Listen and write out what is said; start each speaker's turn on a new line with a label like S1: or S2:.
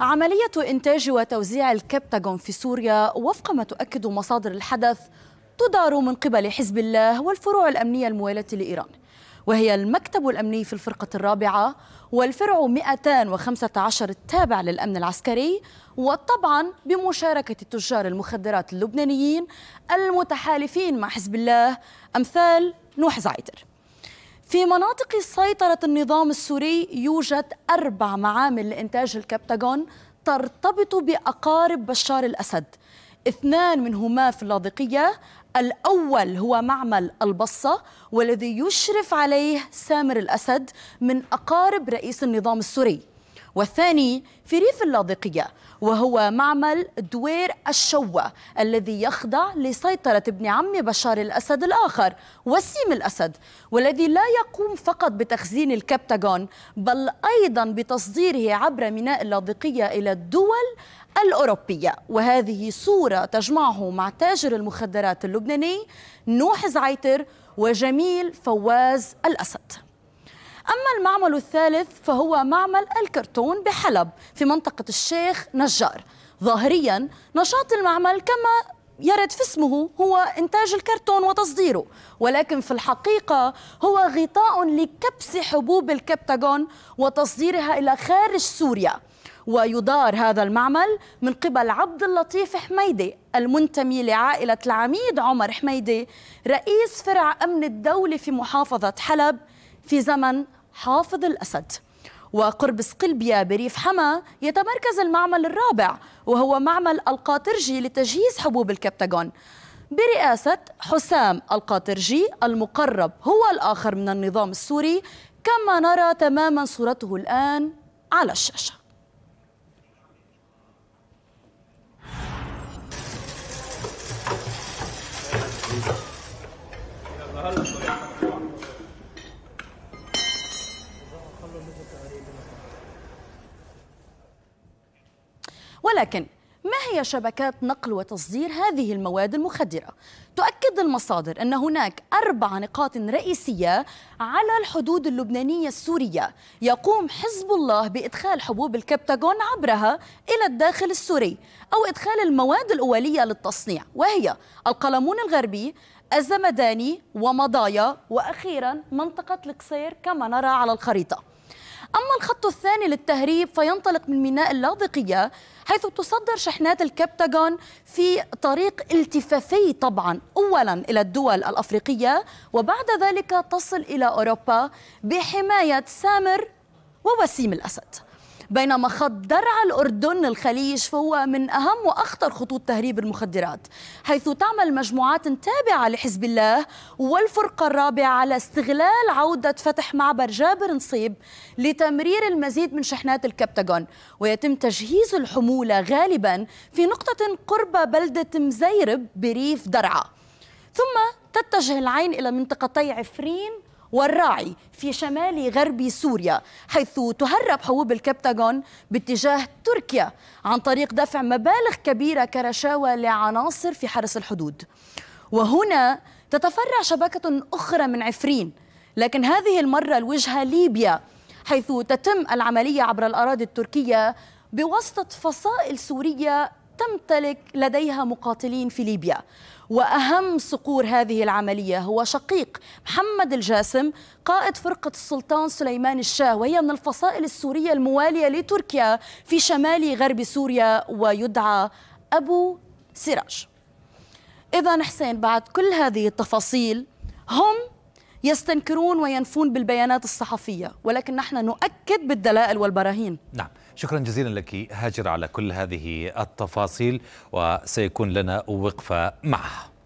S1: عملية إنتاج وتوزيع الكبتاغون في سوريا وفق ما تؤكد مصادر الحدث تدار من قبل حزب الله والفروع الأمنية الموالة لإيران وهي المكتب الأمني في الفرقة الرابعة والفرع 215 التابع للأمن العسكري وطبعا بمشاركة تجار المخدرات اللبنانيين المتحالفين مع حزب الله أمثال نوح زعيتر في مناطق سيطرة النظام السوري يوجد أربع معامل لإنتاج الكبتاغون ترتبط بأقارب بشار الأسد اثنان منهما في اللاذقية الأول هو معمل البصة والذي يشرف عليه سامر الأسد من أقارب رئيس النظام السوري والثاني في ريف اللاذقية وهو معمل دوير الشوة الذي يخضع لسيطرة ابن عم بشار الأسد الآخر وسيم الأسد والذي لا يقوم فقط بتخزين الكبتاغون بل أيضا بتصديره عبر ميناء اللاذقية إلى الدول الأوروبية وهذه صورة تجمعه مع تاجر المخدرات اللبناني نوح زعيتر وجميل فواز الأسد أما المعمل الثالث فهو معمل الكرتون بحلب في منطقة الشيخ نجار ظاهريا نشاط المعمل كما يرد في اسمه هو إنتاج الكرتون وتصديره ولكن في الحقيقة هو غطاء لكبس حبوب الكبتاغون وتصديرها إلى خارج سوريا ويدار هذا المعمل من قبل عبد اللطيف حميدي المنتمي لعائلة العميد عمر حميدي رئيس فرع أمن الدولة في محافظة حلب في زمن حافظ الأسد وقرب صقلبيا بريف حما يتمركز المعمل الرابع وهو معمل القاطرجي لتجهيز حبوب الكبتاغون برئاسة حسام القاطرجي المقرب هو الآخر من النظام السوري كما نرى تماما صورته الآن على الشاشة هلا ولكن ما هي شبكات نقل وتصدير هذه المواد المخدرة؟ تؤكد المصادر أن هناك أربع نقاط رئيسية على الحدود اللبنانية السورية يقوم حزب الله بإدخال حبوب الكبتاغون عبرها إلى الداخل السوري أو إدخال المواد الأولية للتصنيع وهي القلمون الغربي الزمداني ومضايا وأخيرا منطقة القصير كما نرى على الخريطة أما الخط الثاني للتهريب فينطلق من ميناء اللاذقية حيث تصدر شحنات الكبتاغون في طريق التفافي طبعا أولا إلى الدول الأفريقية وبعد ذلك تصل إلى أوروبا بحماية سامر ووسيم الأسد بينما خط درعا الأردن الخليج فهو من أهم وأخطر خطوط تهريب المخدرات حيث تعمل مجموعات تابعة لحزب الله والفرقة الرابعة على استغلال عودة فتح معبر جابر نصيب لتمرير المزيد من شحنات الكبتاغون ويتم تجهيز الحمولة غالبا في نقطة قرب بلدة مزيرب بريف درعا ثم تتجه العين إلى منطقتي عفرين والراعي في شمال غرب سوريا حيث تهرب حبوب الكبتاغون باتجاه تركيا عن طريق دفع مبالغ كبيرة كرشاوى لعناصر في حرس الحدود وهنا تتفرع شبكة أخرى من عفرين لكن هذه المرة الوجهة ليبيا حيث تتم العملية عبر الأراضي التركية بواسطة فصائل سورية تمتلك لديها مقاتلين في ليبيا وأهم صقور هذه العملية هو شقيق محمد الجاسم قائد فرقة السلطان سليمان الشاه وهي من الفصائل السورية الموالية لتركيا في شمال غرب سوريا ويدعى أبو سراج إذا حسين بعد كل هذه التفاصيل هم يستنكرون وينفون بالبيانات الصحفية ولكن نحن نؤكد بالدلائل والبراهين نعم شكرا جزيلا لك هاجر على كل هذه التفاصيل وسيكون لنا وقفة معها